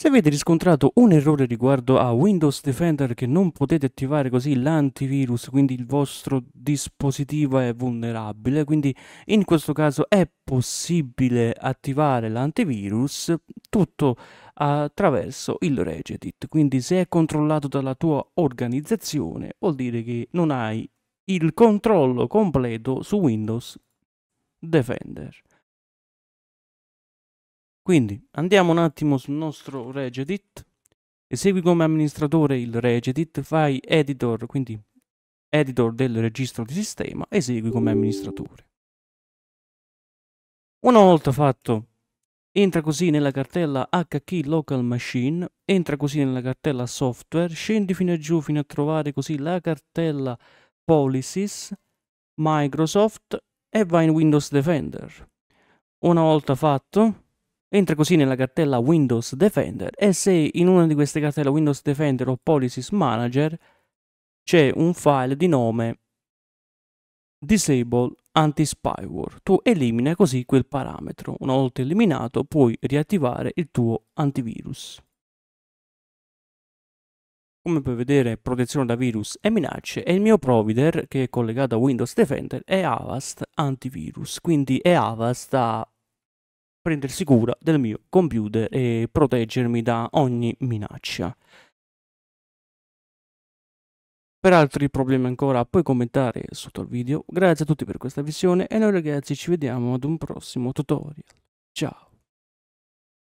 Se avete riscontrato un errore riguardo a Windows Defender che non potete attivare così l'antivirus, quindi il vostro dispositivo è vulnerabile, quindi in questo caso è possibile attivare l'antivirus tutto attraverso il Regedit. Quindi se è controllato dalla tua organizzazione vuol dire che non hai il controllo completo su Windows Defender. Quindi andiamo un attimo sul nostro regedit, esegui come amministratore il regedit, fai editor, quindi editor del registro di sistema, esegui come amministratore. Una volta fatto, entra così nella cartella HK Local Machine, entra così nella cartella Software, scendi fino a giù fino a trovare così la cartella Policies, Microsoft e vai in Windows Defender. Una volta fatto, Entra così nella cartella Windows Defender e se in una di queste cartelle Windows Defender o Policies Manager c'è un file di nome Disable Anti-Spyware, tu elimina così quel parametro. Una volta eliminato puoi riattivare il tuo antivirus. Come puoi vedere, protezione da virus e minacce e il mio provider che è collegato a Windows Defender è Avast Antivirus, quindi è Avast ha prendersi cura del mio computer e proteggermi da ogni minaccia. Per altri problemi ancora puoi commentare sotto il video. Grazie a tutti per questa visione e noi ragazzi ci vediamo ad un prossimo tutorial. Ciao!